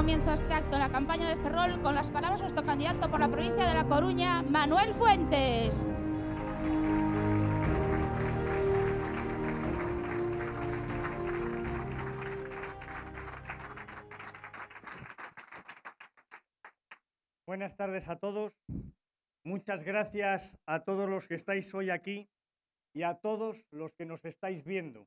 comienzo este acto en la campaña de Ferrol con las palabras de nuestro candidato por la provincia de La Coruña, Manuel Fuentes. Buenas tardes a todos. Muchas gracias a todos los que estáis hoy aquí y a todos los que nos estáis viendo.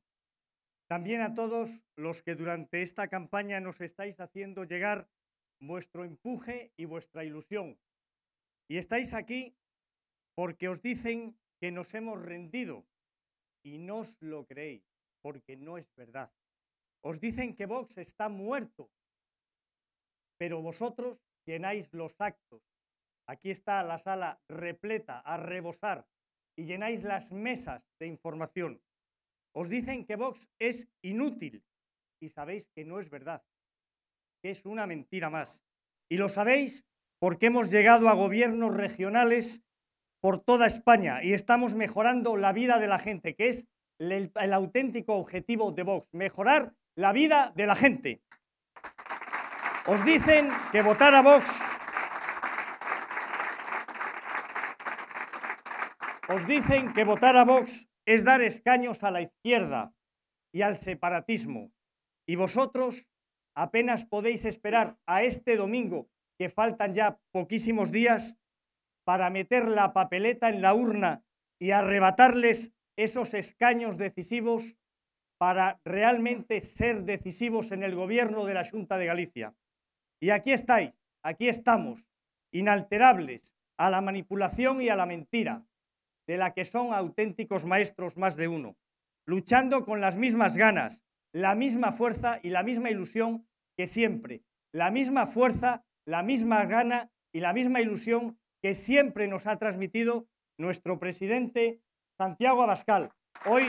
También a todos los que durante esta campaña nos estáis haciendo llegar vuestro empuje y vuestra ilusión. Y estáis aquí porque os dicen que nos hemos rendido y no os lo creéis, porque no es verdad. Os dicen que Vox está muerto, pero vosotros llenáis los actos. Aquí está la sala repleta, a rebosar, y llenáis las mesas de información. Os dicen que Vox es inútil y sabéis que no es verdad, que es una mentira más. Y lo sabéis porque hemos llegado a gobiernos regionales por toda España y estamos mejorando la vida de la gente, que es el, el auténtico objetivo de Vox, mejorar la vida de la gente. Os dicen que votar a Vox Os dicen que votar a Vox es dar escaños a la izquierda y al separatismo. Y vosotros apenas podéis esperar a este domingo, que faltan ya poquísimos días, para meter la papeleta en la urna y arrebatarles esos escaños decisivos para realmente ser decisivos en el gobierno de la Junta de Galicia. Y aquí estáis, aquí estamos, inalterables a la manipulación y a la mentira de la que son auténticos maestros más de uno, luchando con las mismas ganas, la misma fuerza y la misma ilusión que siempre, la misma fuerza, la misma gana y la misma ilusión que siempre nos ha transmitido nuestro presidente Santiago Abascal. Hoy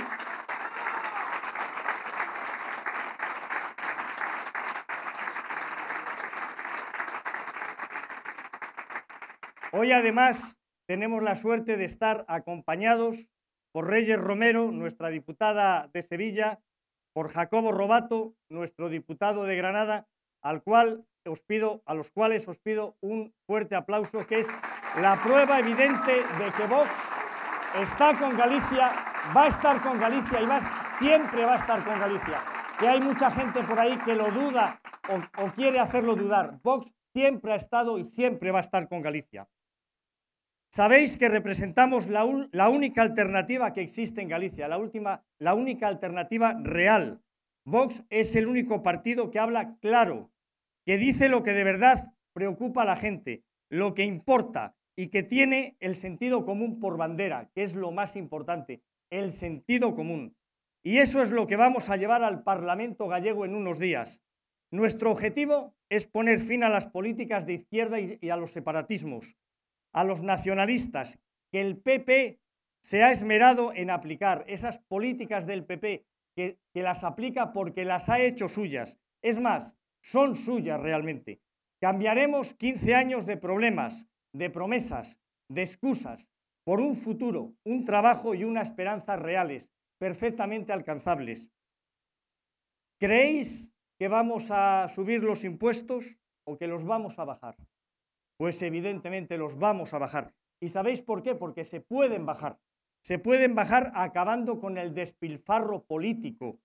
Hoy además tenemos la suerte de estar acompañados por Reyes Romero, nuestra diputada de Sevilla, por Jacobo Robato, nuestro diputado de Granada, al cual os pido, a los cuales os pido un fuerte aplauso, que es la prueba evidente de que Vox está con Galicia, va a estar con Galicia y siempre va a estar con Galicia. Que hay mucha gente por ahí que lo duda o, o quiere hacerlo dudar. Vox siempre ha estado y siempre va a estar con Galicia. Sabéis que representamos la, única alternativa que existe en Galicia, la, última, la única alternativa real. Vox es el único partido que habla claro, que dice lo que de verdad preocupa a la gente, lo que importa y que tiene el sentido común por bandera, que es lo más importante, el sentido común. Y eso es lo que vamos a llevar al Parlamento gallego en unos días. Nuestro objetivo es poner fin a las políticas de izquierda y a los separatismos a los nacionalistas que el PP se ha esmerado en aplicar, esas políticas del PP, que, las aplica porque las ha hecho suyas. Es más, son suyas realmente. Cambiaremos 15 años de problemas, de promesas, de excusas, por un futuro, un trabajo y una esperanza reales, perfectamente alcanzables. ¿Creéis que vamos a subir los impuestos o que los vamos a bajar? pues evidentemente los vamos a bajar. ¿Y sabéis por qué? Porque se pueden bajar. Se pueden bajar acabando con el despilfarro político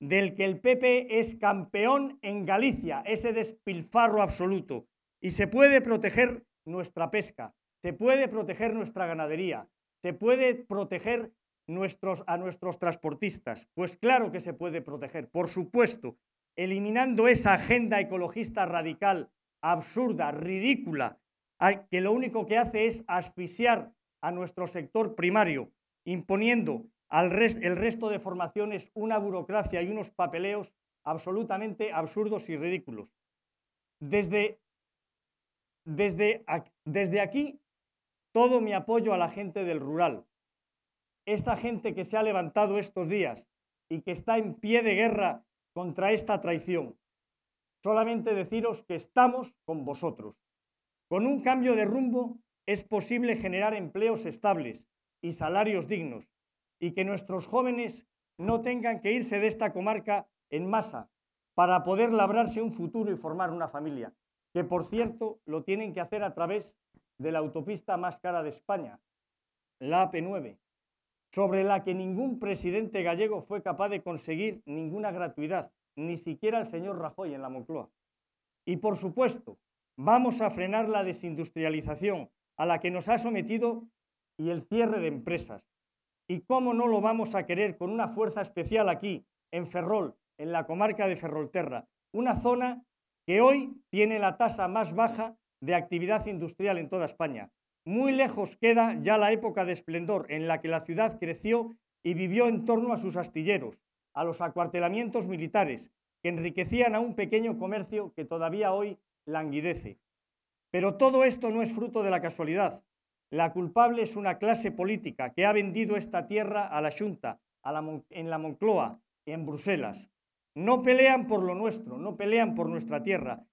del que el PP es campeón en Galicia, ese despilfarro absoluto. Y se puede proteger nuestra pesca, se puede proteger nuestra ganadería, se puede proteger nuestros, a nuestros transportistas. Pues claro que se puede proteger, por supuesto, eliminando esa agenda ecologista radical absurda, ridícula, que lo único que hace es asfixiar a nuestro sector primario, imponiendo al resto de formaciones una burocracia y unos papeleos absolutamente absurdos y ridículos. Desde, desde, desde aquí, todo mi apoyo a la gente del rural. Esta gente que se ha levantado estos días y que está en pie de guerra contra esta traición solamente deciros que estamos con vosotros. Con un cambio de rumbo es posible generar empleos estables y salarios dignos y que nuestros jóvenes no tengan que irse de esta comarca en masa para poder labrarse un futuro y formar una familia, que por cierto lo tienen que hacer a través de la autopista más cara de España, la AP9, sobre la que ningún presidente gallego fue capaz de conseguir ninguna gratuidad ni siquiera el señor Rajoy en la Moncloa. Y por supuesto, vamos a frenar la desindustrialización a la que nos ha sometido y el cierre de empresas. ¿Y cómo no lo vamos a querer con una fuerza especial aquí, en Ferrol, en la comarca de Ferrolterra, una zona que hoy tiene la tasa más baja de actividad industrial en toda España? Muy lejos queda ya la época de esplendor en la que la ciudad creció y vivió en torno a sus astilleros, a los acuartelamientos militares que enriquecían a un pequeño comercio que todavía hoy languidece. Pero todo esto no es fruto de la casualidad. La culpable es una clase política que ha vendido esta tierra a la Junta, en la Moncloa, en Bruselas. No pelean por lo nuestro, no pelean por nuestra tierra.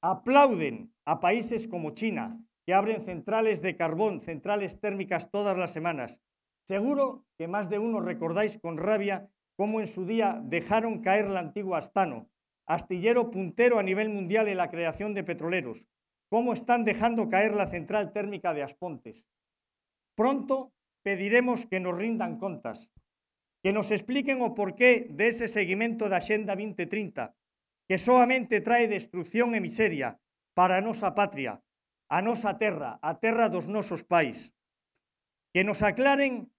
Aplauden a países como China, que abren centrales de carbón, centrales térmicas todas las semanas. Seguro que más de uno recordáis con rabia cómo en su día dejaron caer la antigua Astano, astillero puntero a nivel mundial en la creación de petroleros, cómo están dejando caer la central térmica de Aspontes. Pronto pediremos que nos rindan contas, que nos expliquen o por qué de ese seguimiento de agenda 2030, que solamente trae destrucción y e miseria para nuestra patria, a nuestra terra, a terra dos nosos pais. Que nos aclaren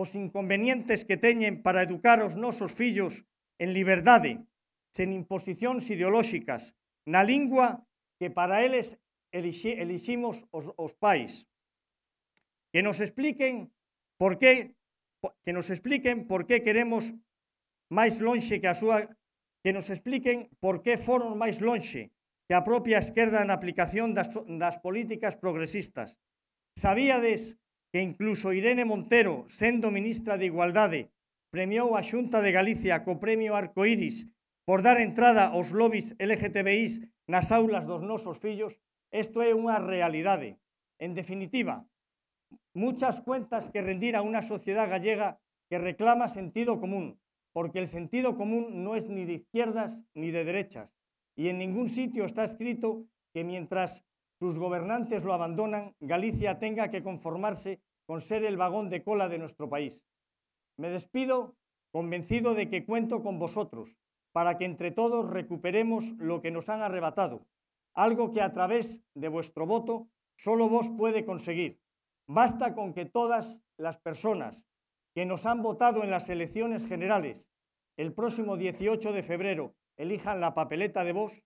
os inconvenientes que teñen para educar os nosos fillos en liberdade, sen imposicións ideolóxicas, na lingua que para eles eliximos os, os pais. Que nos expliquen por qué, que nos expliquen por qué queremos máis lonxe que a súa que nos expliquen por qué foron máis lonxe que a propia esquerda na aplicación das, das políticas progresistas. Sabíades que incluso Irene Montero, sendo ministra de Igualdade, premiou a Xunta de Galicia co premio Arcoíris por dar entrada aos lobbies LGTBIs nas aulas dos nosos fillos, isto é unha realidade. En definitiva, muchas cuentas que rendir a unha sociedade gallega que reclama sentido común, porque el sentido común no es ni de izquierdas ni de derechas, y en ningún sitio está escrito que mientras sus gobernantes lo abandonan, Galicia tenga que conformarse con ser el vagón de cola de nuestro país. Me despido convencido de que cuento con vosotros para que entre todos recuperemos lo que nos han arrebatado, algo que a través de vuestro voto solo vos puede conseguir. Basta con que todas las personas que nos han votado en las elecciones generales el próximo 18 de febrero elijan la papeleta de vos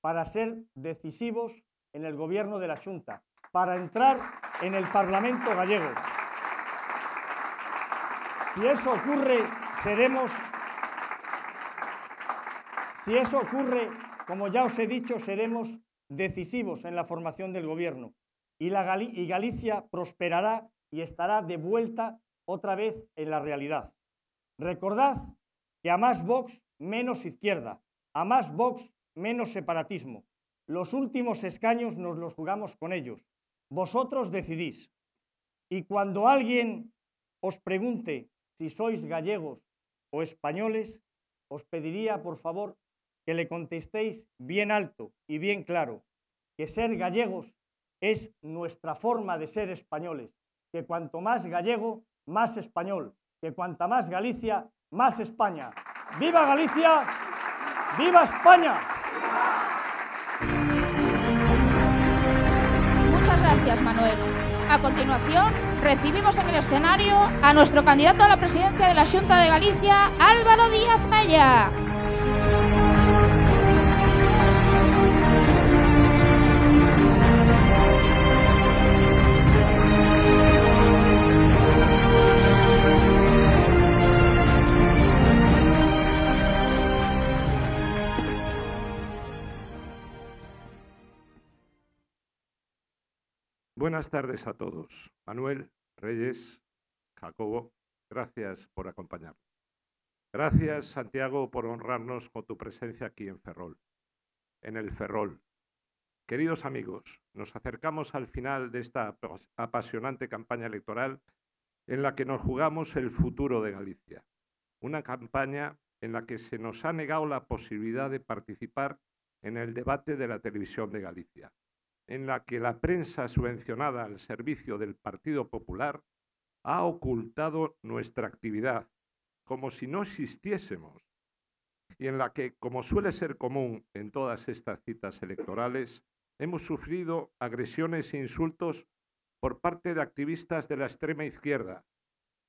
para ser decisivos en el gobierno de la Junta para entrar en el Parlamento gallego. Si eso ocurre, seremos... Si eso ocurre, como ya os he dicho, seremos decisivos en la formación del gobierno y, y Galicia prosperará y estará de vuelta otra vez en la realidad. Recordad que a más Vox, menos izquierda, a más Vox, menos separatismo, los últimos escaños nos los jugamos con ellos. Vosotros decidís. Y cuando alguien os pregunte si sois gallegos o españoles, os pediría, por favor, que le contestéis bien alto y bien claro que ser gallegos es nuestra forma de ser españoles, que cuanto más gallego, más español, que cuanta más Galicia, más España. ¡Viva Galicia! ¡Viva España! A continuación, recibimos en el escenario a nuestro candidato a la presidencia de la Junta de Galicia, Álvaro Díaz Mella. Buenas tardes a todos. Manuel, Reyes, Jacobo, gracias por acompañarnos. Gracias, Santiago, por honrarnos con tu presencia aquí en Ferrol, en el Ferrol. Queridos amigos, nos acercamos al final de esta apasionante campaña electoral en la que nos jugamos el futuro de Galicia. Una campaña en la que se nos ha negado la posibilidad de participar en el debate de la televisión de Galicia en la que la prensa subvencionada al servicio del Partido Popular ha ocultado nuestra actividad como si no existiésemos y en la que, como suele ser común en todas estas citas electorales, hemos sufrido agresiones e insultos por parte de activistas de la extrema izquierda.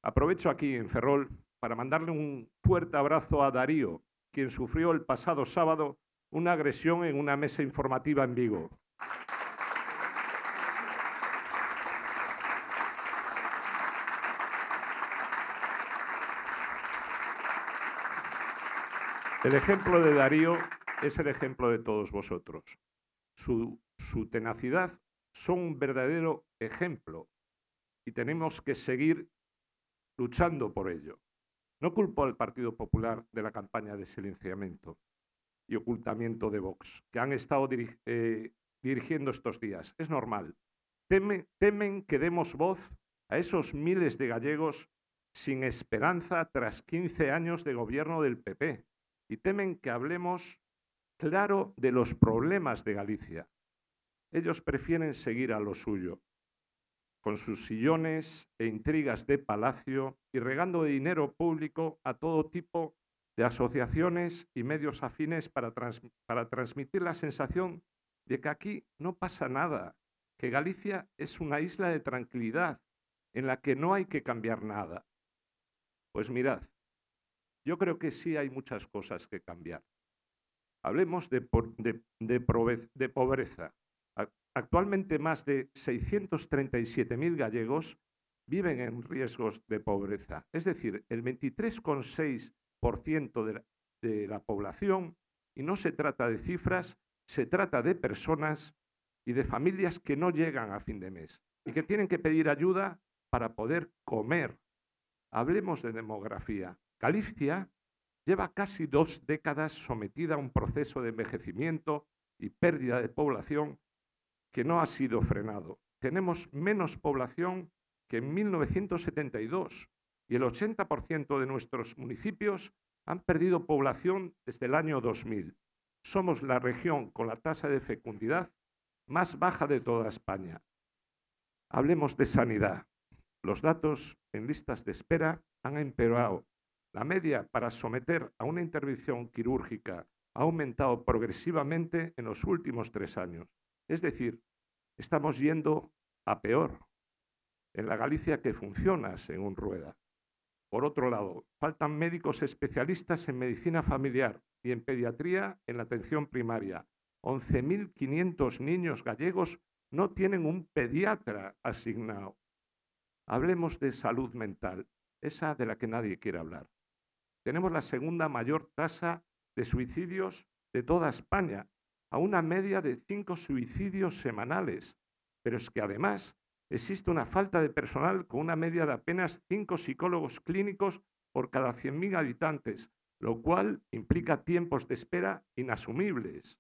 Aprovecho aquí en Ferrol para mandarle un fuerte abrazo a Darío, quien sufrió el pasado sábado una agresión en una mesa informativa en Vigo. El ejemplo de Darío es el ejemplo de todos vosotros. Su, tenacidad son un verdadero ejemplo y tenemos que seguir luchando por ello. No culpo al Partido Popular de la campaña de silenciamiento y ocultamiento de Vox, que han estado eh, dirigiendo estos días. Es normal. temen que demos voz a esos miles de gallegos sin esperanza tras 15 años de gobierno del PP, y temen que hablemos claro de los problemas de Galicia. Ellos prefieren seguir a lo suyo, con sus sillones e intrigas de palacio y regando dinero público a todo tipo de asociaciones y medios afines para, para transmitir la sensación de que aquí no pasa nada, que Galicia es una isla de tranquilidad en la que no hay que cambiar nada. Pues mirad, yo creo que sí hay muchas cosas que cambiar. Hablemos de, pobreza. Actualmente más de 637.000 gallegos viven en riesgos de pobreza. Es decir, el 23,6% de, de la población, y no se trata de cifras, se trata de personas y de familias que no llegan a fin de mes y que tienen que pedir ayuda para poder comer. Hablemos de demografía. Galicia lleva casi dos décadas sometida a un proceso de envejecimiento y pérdida de población que no ha sido frenado. Tenemos menos población que en 1972 y el 80% de nuestros municipios han perdido población desde el año 2000. Somos la región con la tasa de fecundidad más baja de toda España. Hablemos de sanidad. Los datos en listas de espera han empeorado la media para someter a una intervención quirúrgica ha aumentado progresivamente en los últimos tres años. Es decir, estamos yendo a peor en la Galicia que funciona según Rueda. Por otro lado, faltan médicos especialistas en medicina familiar y en pediatría en la atención primaria. 11.500 niños gallegos no tienen un pediatra asignado. Hablemos de salud mental, esa de la que nadie quiere hablar tenemos la segunda mayor tasa de suicidios de toda España, a una media de cinco suicidios semanales. Pero es que además existe una falta de personal con una media de apenas cinco psicólogos clínicos por cada 100.000 habitantes, lo cual implica tiempos de espera inasumibles.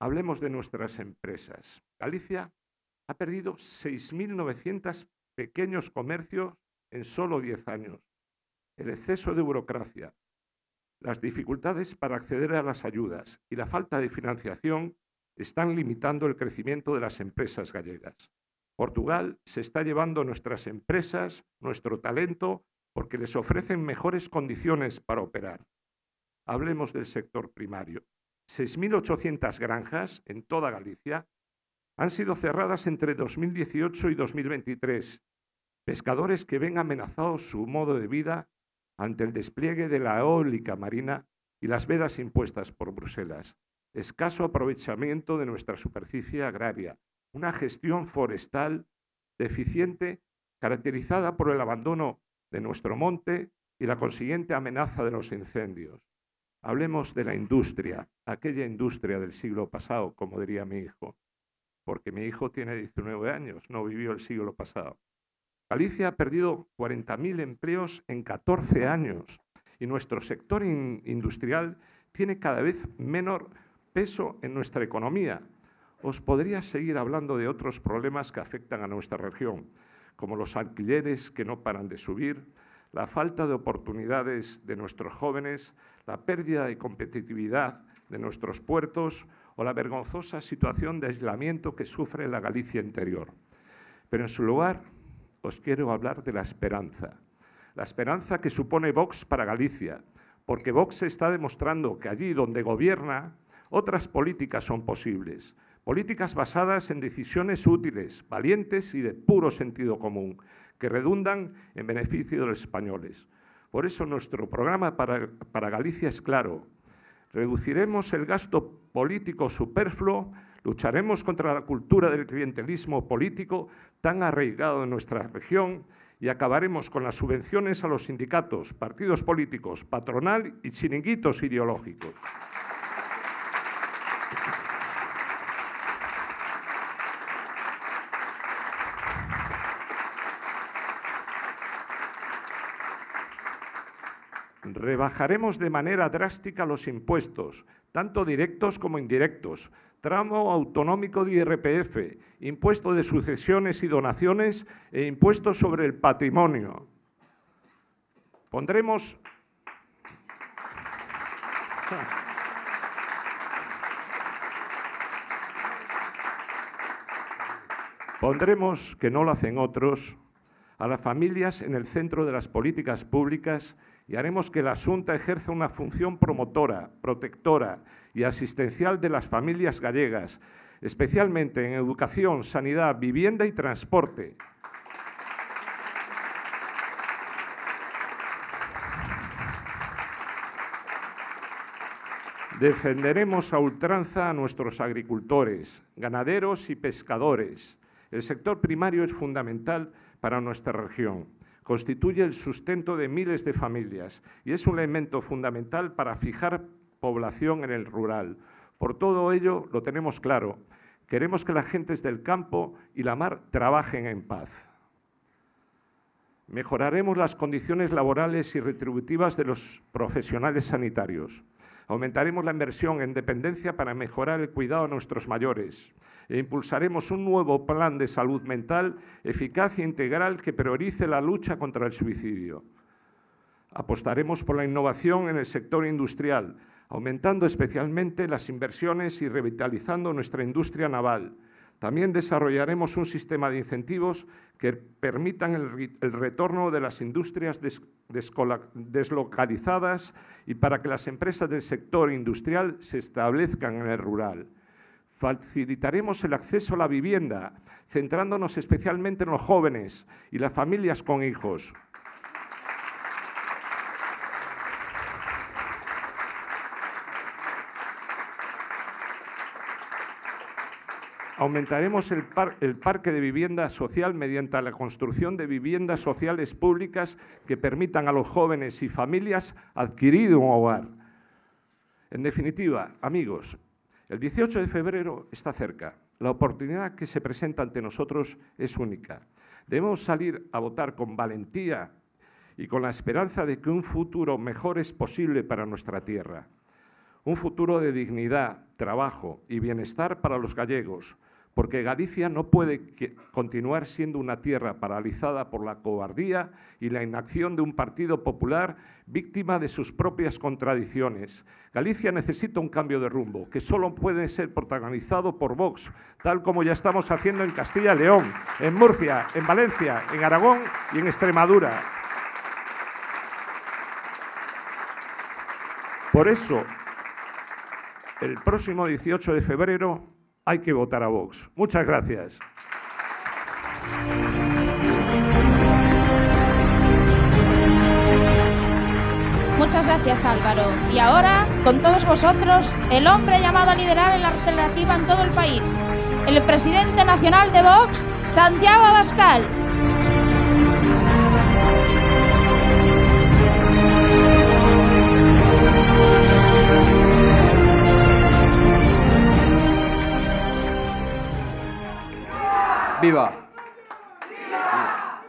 Hablemos de nuestras empresas. Galicia ha perdido 6.900 pequeños comercios en solo 10 años el exceso de burocracia, las dificultades para acceder a las ayudas y la falta de financiación están limitando el crecimiento de las empresas gallegas. Portugal se está llevando nuestras empresas, nuestro talento, porque les ofrecen mejores condiciones para operar. Hablemos del sector primario. 6.800 granjas en toda Galicia han sido cerradas entre 2018 y 2023. Pescadores que ven amenazado su modo de vida ante el despliegue de la eólica marina y las vedas impuestas por Bruselas, escaso aprovechamiento de nuestra superficie agraria, una gestión forestal deficiente caracterizada por el abandono de nuestro monte y la consiguiente amenaza de los incendios. Hablemos de la industria, aquella industria del siglo pasado, como diría mi hijo, porque mi hijo tiene 19 años, no vivió el siglo pasado. Galicia ha perdido 40.000 empleos en 14 años y nuestro sector industrial tiene cada vez menor peso en nuestra economía. Os podría seguir hablando de otros problemas que afectan a nuestra región, como los alquileres que no paran de subir, la falta de oportunidades de nuestros jóvenes, la pérdida de competitividad de nuestros puertos o la vergonzosa situación de aislamiento que sufre la Galicia interior. Pero en su lugar, os quiero hablar de la esperanza. La esperanza que supone Vox para Galicia, porque Vox está demostrando que allí donde gobierna, otras políticas son posibles. Políticas basadas en decisiones útiles, valientes y de puro sentido común, que redundan en beneficio de los españoles. Por eso nuestro programa para, Galicia es claro. Reduciremos el gasto político superfluo Lucharemos contra la cultura del clientelismo político tan arraigado en nuestra región y acabaremos con las subvenciones a los sindicatos, partidos políticos, patronal y chiringuitos ideológicos. Rebajaremos de manera drástica los impuestos, tanto directos como indirectos, tramo autonómico de IRPF, impuesto de sucesiones y donaciones e impuesto sobre el patrimonio. Pondremos... Pondremos, que no lo hacen otros, a las familias en el centro de las políticas públicas y haremos que la Junta ejerza una función promotora, protectora y asistencial de las familias gallegas, especialmente en educación, sanidad, vivienda y transporte. Defenderemos a ultranza a nuestros agricultores, ganaderos y pescadores. El sector primario es fundamental para nuestra región constituye el sustento de miles de familias y es un elemento fundamental para fijar población en el rural. Por todo ello, lo tenemos claro. Queremos que las gentes del campo y la mar trabajen en paz. Mejoraremos las condiciones laborales y retributivas de los profesionales sanitarios. Aumentaremos la inversión en dependencia para mejorar el cuidado a nuestros mayores e impulsaremos un nuevo plan de salud mental eficaz e integral que priorice la lucha contra el suicidio. Apostaremos por la innovación en el sector industrial, aumentando especialmente las inversiones y revitalizando nuestra industria naval también desarrollaremos un sistema de incentivos que permitan el, retorno de las industrias deslocalizadas y para que las empresas del sector industrial se establezcan en el rural. Facilitaremos el acceso a la vivienda, centrándonos especialmente en los jóvenes y las familias con hijos. Aumentaremos el, parque de vivienda social mediante la construcción de viviendas sociales públicas que permitan a los jóvenes y familias adquirir un hogar. En definitiva, amigos, el 18 de febrero está cerca. La oportunidad que se presenta ante nosotros es única. Debemos salir a votar con valentía y con la esperanza de que un futuro mejor es posible para nuestra tierra. Un futuro de dignidad, trabajo y bienestar para los gallegos, porque Galicia no puede continuar siendo una tierra paralizada por la cobardía y la inacción de un partido popular víctima de sus propias contradicciones. Galicia necesita un cambio de rumbo, que solo puede ser protagonizado por Vox, tal como ya estamos haciendo en Castilla y León, en Murcia, en Valencia, en Aragón y en Extremadura. Por eso, el próximo 18 de febrero hay que votar a Vox. Muchas gracias. Muchas gracias Álvaro. Y ahora, con todos vosotros, el hombre llamado a liderar en la alternativa en todo el país, el presidente nacional de Vox, Santiago Abascal. ¡Viva! ¡Viva!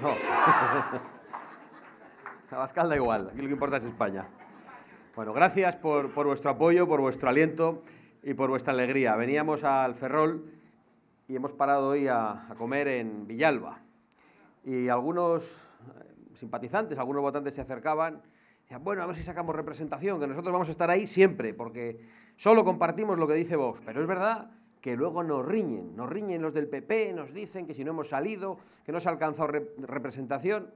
No. Tabascal da igual, aquí lo que importa es España. Bueno, gracias por, vuestro apoyo, por vuestro aliento y por vuestra alegría. Veníamos al Ferrol y hemos parado hoy a, comer en Villalba. Y algunos eh, simpatizantes, algunos votantes se acercaban y bueno, a ver si sacamos representación, que nosotros vamos a estar ahí siempre, porque solo compartimos lo que dice vos. Pero es verdad que luego nos riñen, nos riñen los del PP, nos dicen que si no hemos salido, que no se ha alcanzado representación.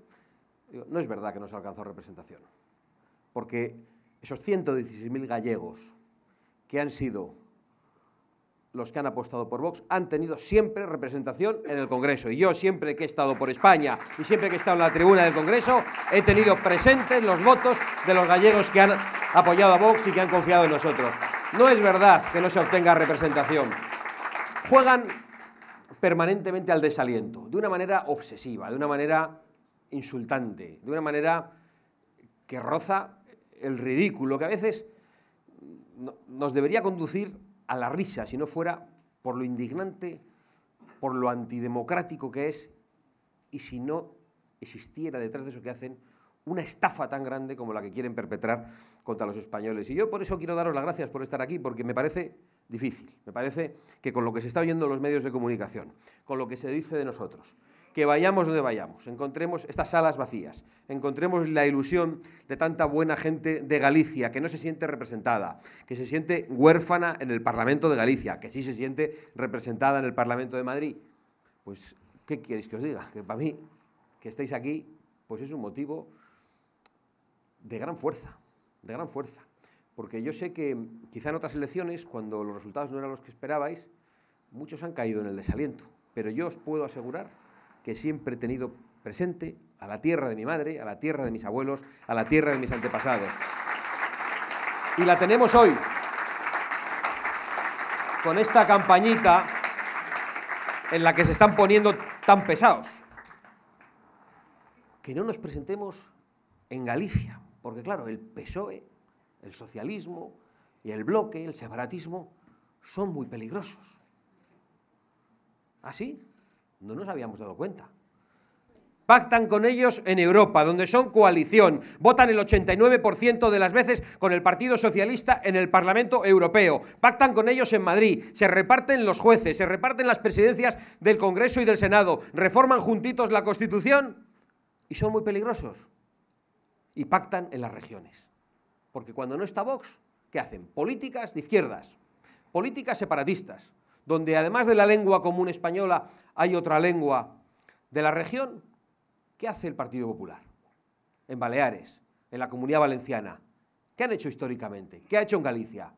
no es verdad que no se ha alcanzado representación, porque esos 116.000 gallegos que han sido los que han apostado por Vox han tenido siempre representación en el Congreso. Y yo siempre que he estado por España y siempre que he estado en la tribuna del Congreso, he tenido presentes los votos de los gallegos que han apoyado a Vox y que han confiado en nosotros. No es verdad que no se obtenga representación juegan permanentemente al desaliento, de una manera obsesiva, de una manera insultante, de una manera que roza el ridículo, que a veces nos debería conducir a la risa, si no fuera por lo indignante, por lo antidemocrático que es, y si no existiera detrás de eso que hacen una estafa tan grande como la que quieren perpetrar contra los españoles. Y yo por eso quiero daros las gracias por estar aquí, porque me parece difícil. Me parece que con lo que se está oyendo en los medios de comunicación, con lo que se dice de nosotros, que vayamos donde vayamos, encontremos estas salas vacías, encontremos la ilusión de tanta buena gente de Galicia que no se siente representada, que se siente huérfana en el Parlamento de Galicia, que sí se siente representada en el Parlamento de Madrid. Pues, ¿qué queréis que os diga? Que para mí, que estéis aquí, pues es un motivo de gran fuerza, de gran fuerza. Porque yo sé que quizá en otras elecciones, cuando los resultados no eran los que esperabais, muchos han caído en el desaliento. Pero yo os puedo asegurar que siempre he tenido presente a la tierra de mi madre, a la tierra de mis abuelos, a la tierra de mis antepasados. Y la tenemos hoy, con esta campañita en la que se están poniendo tan pesados. Que no nos presentemos en Galicia, porque claro, el PSOE el socialismo y el bloque, el separatismo, son muy peligrosos. ¿Así? no nos habíamos dado cuenta. Pactan con ellos en Europa, donde son coalición. Votan el 89% de las veces con el Partido Socialista en el Parlamento Europeo. Pactan con ellos en Madrid. Se reparten los jueces, se reparten las presidencias del Congreso y del Senado. Reforman juntitos la Constitución y son muy peligrosos. Y pactan en las regiones. Porque cuando no está Vox, ¿qué hacen? Políticas de izquierdas, políticas separatistas, donde además de la lengua común española hay otra lengua de la región. ¿Qué hace el Partido Popular? En Baleares, en la Comunidad Valenciana. ¿Qué han hecho históricamente? ¿Qué ha hecho en Galicia?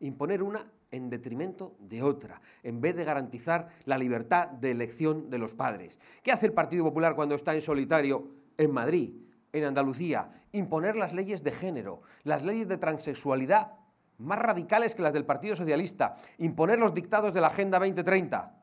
Imponer una en detrimento de otra, en vez de garantizar la libertad de elección de los padres. ¿Qué hace el Partido Popular cuando está en solitario en Madrid? en Andalucía, imponer las leyes de género, las leyes de transexualidad más radicales que las del Partido Socialista, imponer los dictados de la Agenda 2030.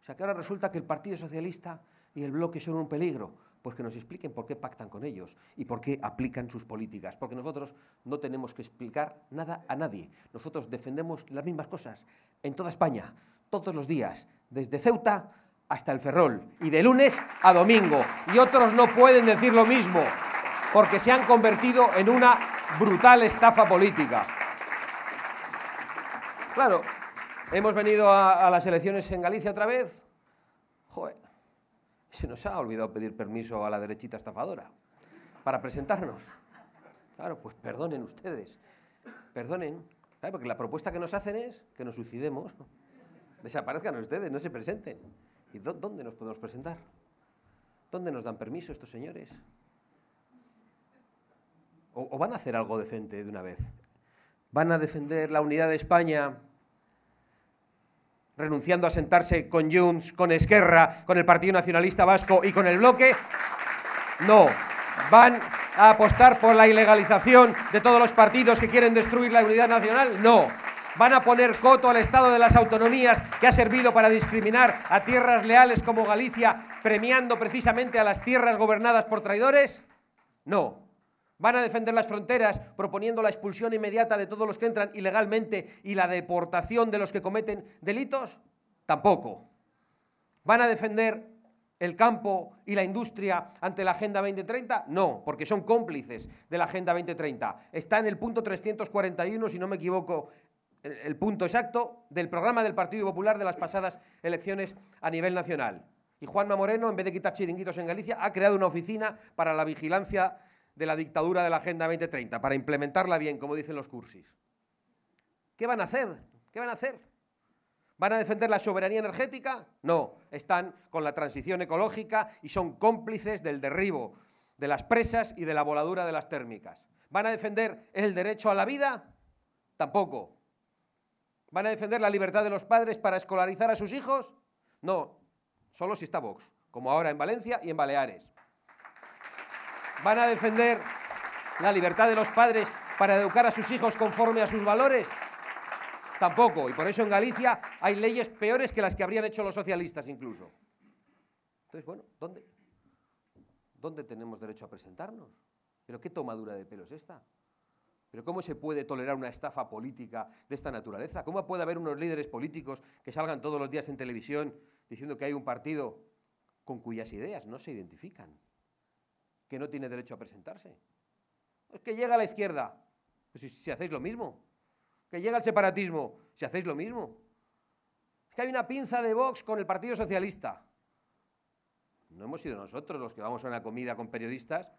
O sea que ahora resulta que el Partido Socialista y el bloque son un peligro. Pues que nos expliquen por qué pactan con ellos y por qué aplican sus políticas. Porque nosotros no tenemos que explicar nada a nadie. Nosotros defendemos las mismas cosas en toda España, todos los días, desde Ceuta hasta el Ferrol y de lunes a domingo. Y otros no pueden decir lo mismo porque se han convertido en una brutal estafa política. Claro, hemos venido a, las elecciones en Galicia otra vez. Joder, se nos ha olvidado pedir permiso a la derechita estafadora para presentarnos. Claro, pues perdonen ustedes, perdonen, porque la propuesta que nos hacen es que nos suicidemos. Desaparezcan ustedes, no se presenten. ¿Y dónde nos podemos presentar? ¿Dónde nos dan permiso estos señores? ¿O, van a hacer algo decente de una vez? ¿Van a defender la unidad de España renunciando a sentarse con Junts, con Esquerra, con el Partido Nacionalista Vasco y con el Bloque? No, van a apostar por la ilegalización de todos los partidos que quieren destruir la unidad nacional? No. Van a poner coto al Estado de las Autonomías que ha servido para discriminar a tierras leales como Galicia, premiando precisamente a las tierras gobernadas por traidores? No. Van a defender las fronteras proponiendo la expulsión inmediata de todos los que entran ilegalmente y la deportación de los que cometen delitos? Tampoco. Van a defender el campo y la industria ante la Agenda 2030? No, porque son cómplices de la Agenda 2030. Está en el punto 341, si no me equivoco, el punto exacto del programa del Partido Popular de las pasadas elecciones a nivel nacional. Y Juanma Moreno, en vez de quitar chiringuitos en Galicia, ha creado una oficina para la vigilancia de la dictadura de la Agenda 2030, para implementarla bien, como dicen los cursis. ¿Qué van a hacer? ¿Qué van a hacer? ¿Van a defender la soberanía energética? No, están con la transición ecológica y son cómplices del derribo de las presas y de la voladura de las térmicas. ¿Van a defender el derecho a la vida? Tampoco. ¿Van a defender la libertad de los padres para escolarizar a sus hijos? No, solo si está Vox, como ahora en Valencia y en Baleares. ¿Van a defender la libertad de los padres para educar a sus hijos conforme a sus valores? Tampoco, y por eso en Galicia hay leyes peores que las que habrían hecho los socialistas incluso. Entonces, bueno, ¿dónde, dónde tenemos derecho a presentarnos? ¿Pero qué tomadura de pelo es esta? Pero ¿cómo se puede tolerar una estafa política de esta naturaleza? ¿Cómo puede haber unos líderes políticos que salgan todos los días en televisión diciendo que hay un partido con cuyas ideas no se identifican, que no tiene derecho a presentarse? Es que llega a la izquierda, pues si, hacéis lo mismo. Que llega el separatismo, si hacéis lo mismo. Es que hay una pinza de Vox con el Partido Socialista. No hemos sido nosotros los que vamos a una comida con periodistas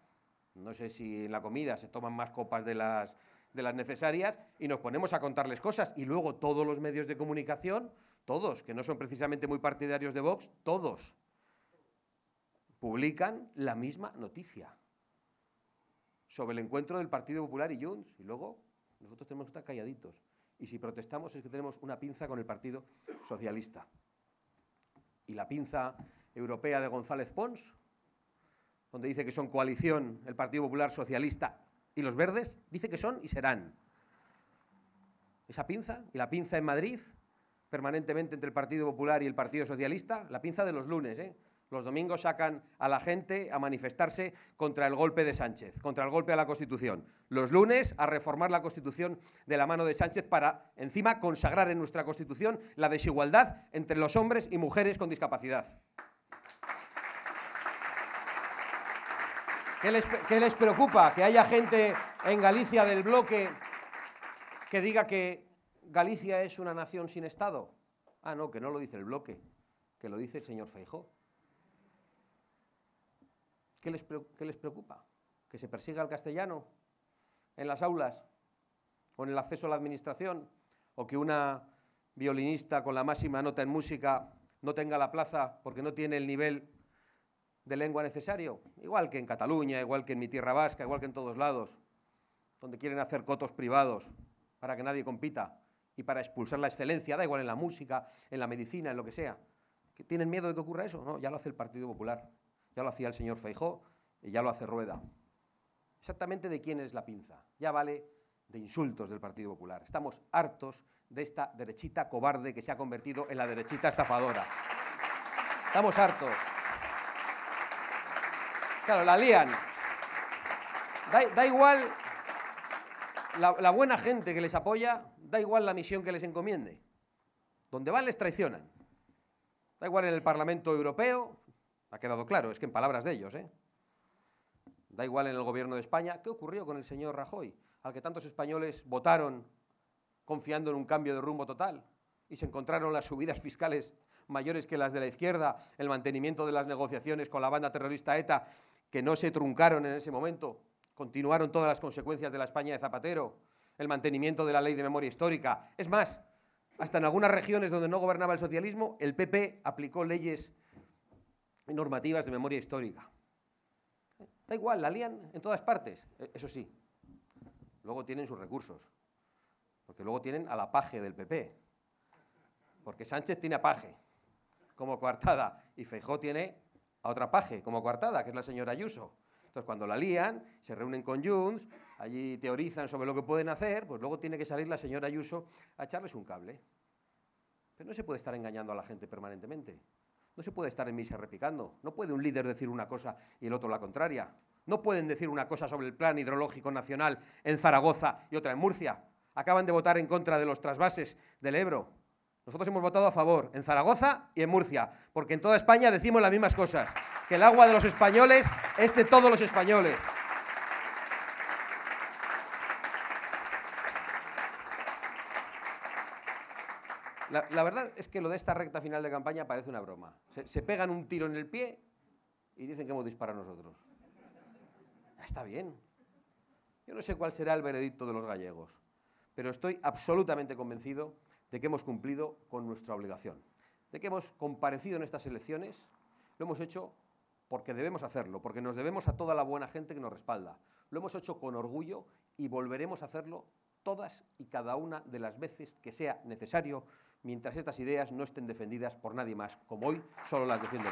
no sé si en la comida se toman más copas de las, necesarias y nos ponemos a contarles cosas. Y luego todos los medios de comunicación, todos, que no son precisamente muy partidarios de Vox, todos publican la misma noticia sobre el encuentro del Partido Popular y Junts. Y luego nosotros tenemos que estar calladitos. Y si protestamos es que tenemos una pinza con el Partido Socialista. ¿Y la pinza europea de González Pons? donde dice que son coalición el Partido Popular Socialista y los verdes, dice que son y serán. Esa pinza, y la pinza en Madrid, permanentemente entre el Partido Popular y el Partido Socialista, la pinza de los lunes. ¿eh? Los domingos sacan a la gente a manifestarse contra el golpe de Sánchez, contra el golpe a la Constitución. Los lunes a reformar la Constitución de la mano de Sánchez para, encima, consagrar en nuestra Constitución la desigualdad entre los hombres y mujeres con discapacidad. ¿Qué les, preocupa? Que haya gente en Galicia del bloque que diga que Galicia es una nación sin Estado. Ah, no, que no lo dice el bloque, que lo dice el señor Feijó. ¿Qué les, qué les preocupa? ¿Que se persiga el castellano en las aulas o en el acceso a la administración? ¿O que una violinista con la máxima nota en música no tenga la plaza porque no tiene el nivel de lengua necesario, igual que en Cataluña, igual que en mi tierra vasca, igual que en todos lados, donde quieren hacer cotos privados para que nadie compita y para expulsar la excelencia, da igual en la música, en la medicina, en lo que sea. ¿Que ¿Tienen miedo de que ocurra eso? No, ya lo hace el Partido Popular, ya lo hacía el señor Feijó y ya lo hace Rueda. Exactamente de quién es la pinza. Ya vale de insultos del Partido Popular. Estamos hartos de esta derechita cobarde que se ha convertido en la derechita estafadora. Estamos hartos. Claro, la lían. Da, igual la, la, buena gente que les apoya, da igual la misión que les encomiende. Donde van les traicionan. Da igual en el Parlamento Europeo, ha quedado claro, es que en palabras de ellos, ¿eh? Da igual en el gobierno de España. ¿Qué ocurrió con el señor Rajoy, al que tantos españoles votaron confiando en un cambio de rumbo total? y se encontraron las subidas fiscales mayores que las de la izquierda, el mantenimiento de las negociaciones con la banda terrorista ETA que no se truncaron en ese momento, continuaron todas las consecuencias de la España de Zapatero, el mantenimiento de la ley de memoria histórica. Es más, hasta en algunas regiones donde no gobernaba el socialismo, el PP aplicó leyes y normativas de memoria histórica. Da igual, la lían en todas partes, e-, eso sí. Luego tienen sus recursos, porque luego tienen a la paje del PP, porque Sánchez tiene a paje como coartada y Feijó tiene a otra paje, como Cuartada, que es la señora Ayuso. Entonces, cuando la lían, se reúnen con Junts, allí teorizan sobre lo que pueden hacer, pues luego tiene que salir la señora Ayuso a echarles un cable. Pero no se puede estar engañando a la gente permanentemente. No se puede estar en misa repicando. No puede un líder decir una cosa y el otro la contraria. No pueden decir una cosa sobre el plan hidrológico nacional en Zaragoza y otra en Murcia. Acaban de votar en contra de los trasvases del Ebro. Nosotros hemos votado a favor en Zaragoza y en Murcia, porque en toda España decimos las mismas cosas, que el agua de los españoles es de todos los españoles. La, verdad es que lo de esta recta final de campaña parece una broma. Se, se pegan un tiro en el pie y dicen que hemos disparado nosotros. Ah, está bien. Yo no sé cuál será el veredicto de los gallegos, pero estoy absolutamente convencido de que hemos cumplido con nuestra obligación, de que hemos comparecido en estas elecciones, lo hemos hecho porque debemos hacerlo, porque nos debemos a toda la buena gente que nos respalda. Lo hemos hecho con orgullo y volveremos a hacerlo todas y cada una de las veces que sea necesario, mientras estas ideas no estén defendidas por nadie más, como hoy solo las defiende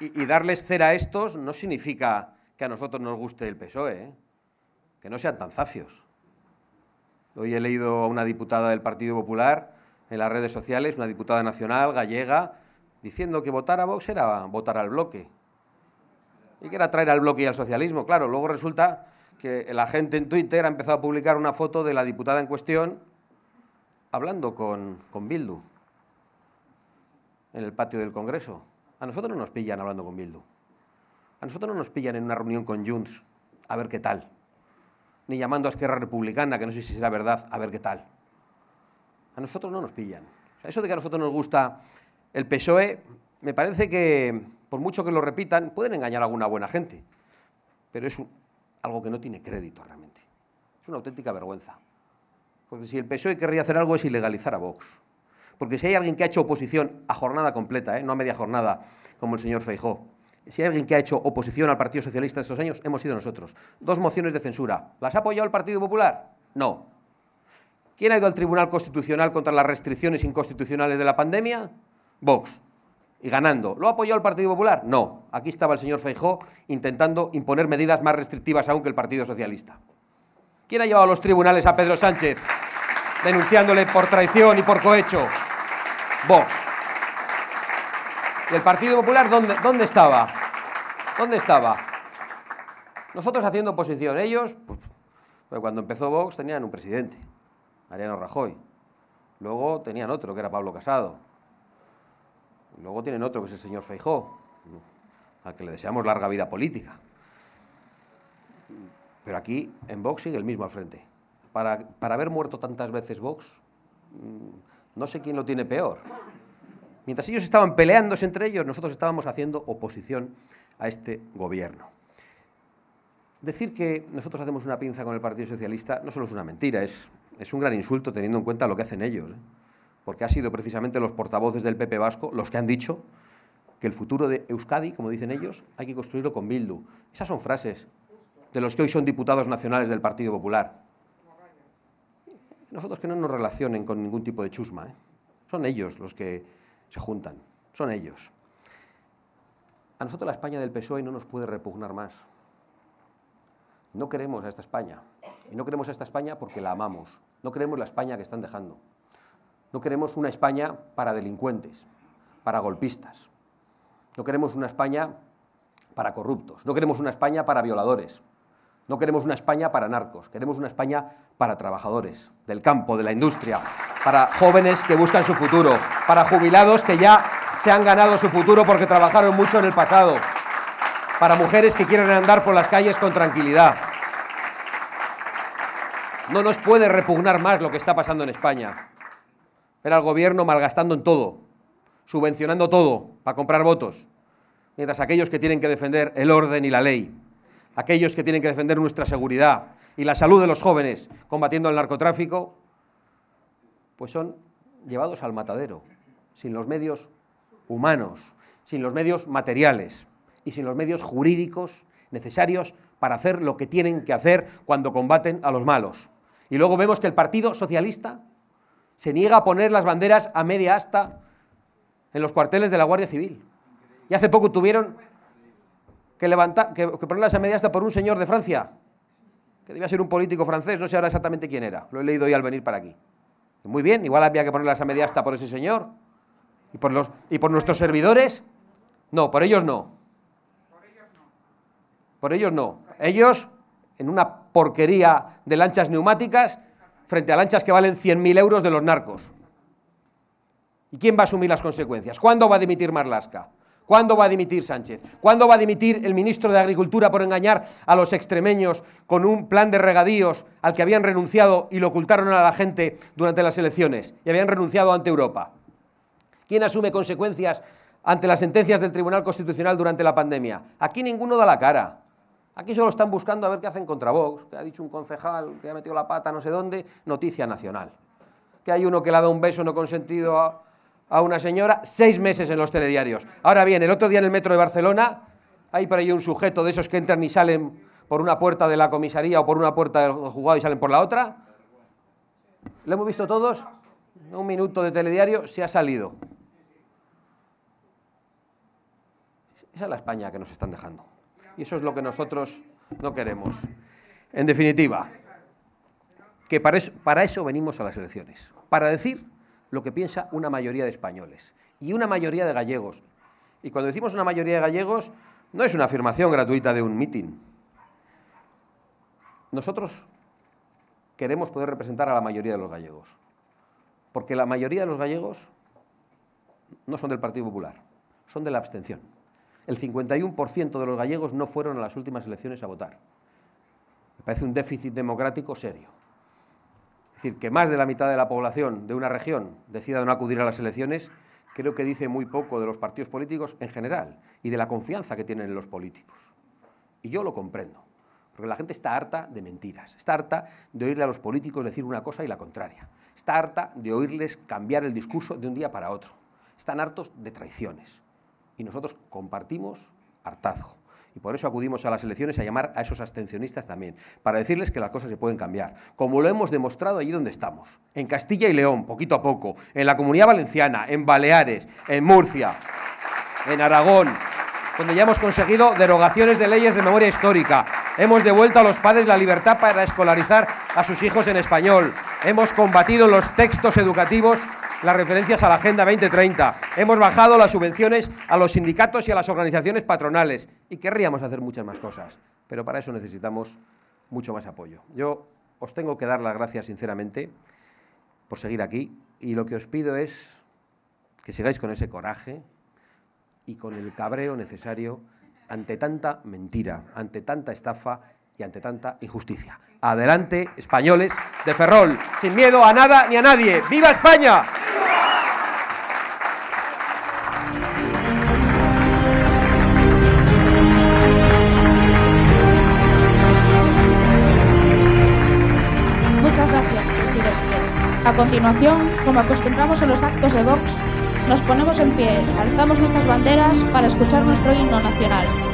y, darles cera a estos no significa que a nosotros nos guste el PSOE, ¿eh? que no sean tan zafios. Hoy he leído a una diputada del Partido Popular en las redes sociales, una diputada nacional gallega, diciendo que votar a Vox era votar al bloque. Y que era traer al bloque y al socialismo. Claro, luego resulta que la gente en Twitter ha empezado a publicar una foto de la diputada en cuestión hablando con Bildu en el patio del Congreso. A nosotros no nos pillan hablando con Bildu. A nosotros no nos pillan en una reunión con Junts a ver qué tal. Ni llamando a Esquerra Republicana, que no sé si será verdad, a ver qué tal. A nosotros no nos pillan. eso de que a nosotros nos gusta el PSOE, me parece que, por mucho que lo repitan, pueden engañar a alguna buena gente. Pero es algo que no tiene crédito realmente. Es una auténtica vergüenza. Porque si el PSOE querría hacer algo es ilegalizar a Vox porque si hay alguien que ha hecho oposición a jornada completa, ¿eh? no a media jornada, como el señor Feijó, si hay alguien que ha hecho oposición al Partido Socialista en estos años, hemos sido nosotros. Dos mociones de censura. ¿Las ha apoyado el Partido Popular? No. ¿Quién ha ido al Tribunal Constitucional contra las restricciones inconstitucionales de la pandemia? Vox. Y ganando. ¿Lo ha apoyado el Partido Popular? No. Aquí estaba el señor Feijó intentando imponer medidas más restrictivas aún que el Partido Socialista. ¿Quién ha llevado a los tribunales a Pedro Sánchez denunciándole por traición y por cohecho? Vox. ¿Y el Partido Popular dónde, dónde estaba? ¿Dónde estaba? Nosotros haciendo oposición, ellos, pues, pues, cuando empezó Vox tenían un presidente, Mariano Rajoy. Luego tenían otro, que era Pablo Casado. Luego tienen otro, que es el señor Feijó, al que le deseamos larga vida política. Pero aquí, en Vox, sigue el mismo al frente. Para, para haber muerto tantas veces Vox, no sé quién lo tiene peor. Mientras ellos estaban peleándose entre ellos, nosotros estábamos haciendo oposición a este gobierno. Decir que nosotros hacemos una pinza con el Partido Socialista no solo es una mentira, es, un gran insulto teniendo en cuenta lo que hacen ellos. ¿eh? Porque ha sido precisamente los portavoces del PP Vasco los que han dicho que el futuro de Euskadi, como dicen ellos, hay que construirlo con Bildu. Esas son frases de los que hoy son diputados nacionales del Partido Popular. Nosotros que no nos relacionen con ningún tipo de chusma. ¿eh? Son ellos los que se juntan, son ellos. A nosotros la España del PSOE no nos puede repugnar más. No queremos a esta España. Y no queremos a esta España porque la amamos. No queremos la España que están dejando. No queremos una España para delincuentes, para golpistas. No queremos una España para corruptos. No queremos una España para violadores. No queremos una España para narcos, queremos una España para trabajadores del campo, de la industria, para jóvenes que buscan su futuro, para jubilados que ya se han ganado su futuro porque trabajaron mucho en el pasado, para mujeres que quieren andar por las calles con tranquilidad. No nos puede repugnar más lo que está pasando en España. Ver al gobierno malgastando en todo, subvencionando todo para comprar votos, mientras aquellos que tienen que defender el orden y la ley aquellos que tienen que defender nuestra seguridad y la salud de los jóvenes combatiendo el narcotráfico, pues son llevados al matadero, sin los medios humanos, sin los medios materiales y sin los medios jurídicos necesarios para hacer lo que tienen que hacer cuando combaten a los malos. Y luego vemos que el Partido Socialista se niega a poner las banderas a media asta en los cuarteles de la Guardia Civil. Y hace poco tuvieron que, levanta, que, que por un señor de Francia, que debía ser un político francés, no sé ahora exactamente quién era, lo he leído hoy al venir para aquí. Muy bien, igual había que poner a media hasta por ese señor y por, los, y por nuestros servidores. No, por ellos no. Por ellos no. Ellos, en una porquería de lanchas neumáticas, frente a lanchas que valen 100.000 euros de los narcos. ¿Y quién va a asumir las consecuencias? ¿Cuándo va a dimitir Marlaska? ¿Cuándo va a dimitir Sánchez? ¿Cuándo va a dimitir el ministro de Agricultura por engañar a los extremeños con un plan de regadíos al que habían renunciado y lo ocultaron a la gente durante las elecciones y habían renunciado ante Europa? ¿Quién asume consecuencias ante las sentencias del Tribunal Constitucional durante la pandemia? Aquí ninguno da la cara. Aquí solo están buscando a ver qué hacen contra Vox, que ha dicho un concejal que ha metido la pata no sé dónde, noticia nacional. Que hay uno que le ha dado un beso no consentido a, a una señora seis meses en los telediarios. Ahora bien, el otro día en el metro de Barcelona hay por ahí un sujeto de esos que entran y salen por una puerta de la comisaría o por una puerta del juzgado y salen por la otra. ¿Lo hemos visto todos? Un minuto de telediario se ha salido. Esa es la España que nos están dejando. Y eso es lo que nosotros no queremos. En definitiva, que para eso, para eso venimos a las elecciones. Para decir lo que piensa una mayoría de españoles y una mayoría de gallegos. Y cuando decimos una mayoría de gallegos, no es una afirmación gratuita de un mitin. Nosotros queremos poder representar a la mayoría de los gallegos, porque la mayoría de los gallegos no son del Partido Popular, son de la abstención. El 51% de los gallegos no fueron a las últimas elecciones a votar. Me parece un déficit democrático serio. Es decir, que más de la mitad de la población de una región decida no acudir a las elecciones, creo que dice muy poco de los partidos políticos en general y de la confianza que tienen en los políticos. Y yo lo comprendo, porque la gente está harta de mentiras, está harta de oírle a los políticos decir una cosa y la contraria, está harta de oírles cambiar el discurso de un día para otro, están hartos de traiciones. Y nosotros compartimos hartazgo. Y por eso acudimos a las elecciones a llamar a esos abstencionistas también, para decirles que las cosas se pueden cambiar, como lo hemos demostrado allí donde estamos, en Castilla y León, poquito a poco, en la Comunidad Valenciana, en Baleares, en Murcia, en Aragón, donde ya hemos conseguido derogaciones de leyes de memoria histórica. Hemos devuelto a los padres la libertad para escolarizar a sus hijos en español. Hemos combatido los textos educativos las referencias a la Agenda 2030. Hemos bajado las subvenciones a los sindicatos y a las organizaciones patronales. Y querríamos hacer muchas más cosas, pero para eso necesitamos mucho más apoyo. Yo os tengo que dar las gracias sinceramente por seguir aquí y lo que os pido es que sigáis con ese coraje y con el cabreo necesario ante tanta mentira, ante tanta estafa y ante tanta injusticia. Adelante, españoles de Ferrol, sin miedo a nada ni a nadie. ¡Viva España! continuación, como acostumbramos en los actos de Vox, nos ponemos en pie, alzamos nuestras banderas para escuchar nuestro himno nacional.